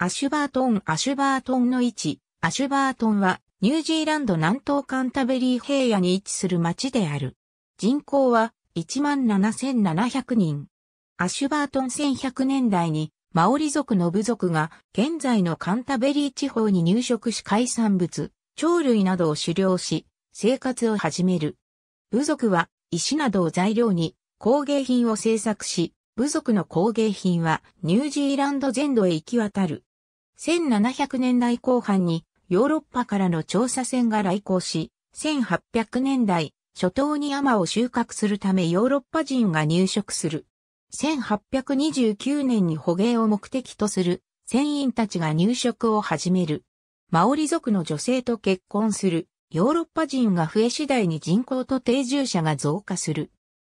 アシュバートン、アシュバートンの位置、アシュバートンは、ニュージーランド南東カンタベリー平野に位置する町である。人口は17,700人。アシュバートン1100年代に、マオリ族の部族が、現在のカンタベリー地方に入植し海産物、鳥類などを狩猟し、生活を始める。部族は、石などを材料に、工芸品を製作し、部族の工芸品はニュージーランド全土へ行き渡る。1700年代後半にヨーロッパからの調査船が来航し、1800年代初頭に山を収穫するためヨーロッパ人が入植する。1829年に捕鯨を目的とする船員たちが入植を始める。マオリ族の女性と結婚するヨーロッパ人が増え次第に人口と定住者が増加する。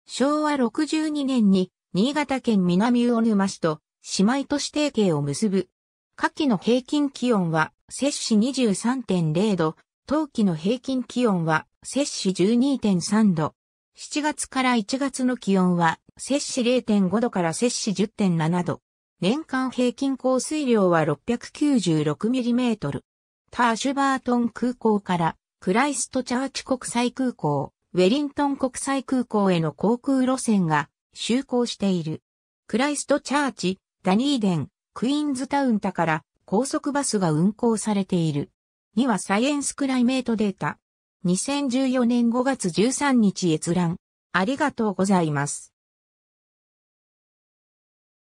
昭和62年に新潟県南魚沼市と姉妹都市提携を結ぶ夏季の平均気温は摂氏23.0度、冬季の平均気温は摂氏12.3度。7月から1月の気温は摂氏0.5度から摂氏10.7度。年間平均降水量は6 9 6トル。ターシュバートン空港からクライストチャーチ国際空港、ウェリントン国際空港への航空路線が就航している。クライストチャーチ、ダニーデン、クイーンズタウンタから高速バスが運行されている。2はサイエンスクライメートデータ。2014年5月13日閲覧。ありがとうございます。